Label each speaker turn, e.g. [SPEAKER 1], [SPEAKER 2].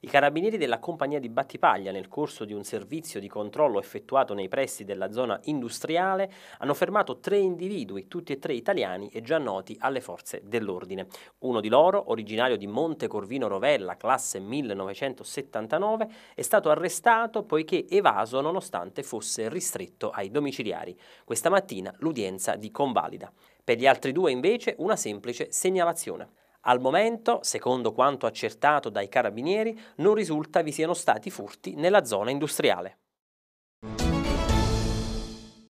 [SPEAKER 1] I carabinieri della compagnia di Battipaglia, nel corso di un servizio di controllo effettuato nei pressi della zona industriale, hanno fermato tre individui, tutti e tre italiani e già noti alle forze dell'ordine. Uno di loro, originario di Monte Corvino Rovella, classe 1979, è stato arrestato poiché evaso nonostante fosse ristretto ai domiciliari. Questa mattina l'udienza di convalida. Per gli altri due invece una semplice segnalazione. Al momento, secondo quanto accertato dai carabinieri, non risulta vi siano stati furti nella zona industriale.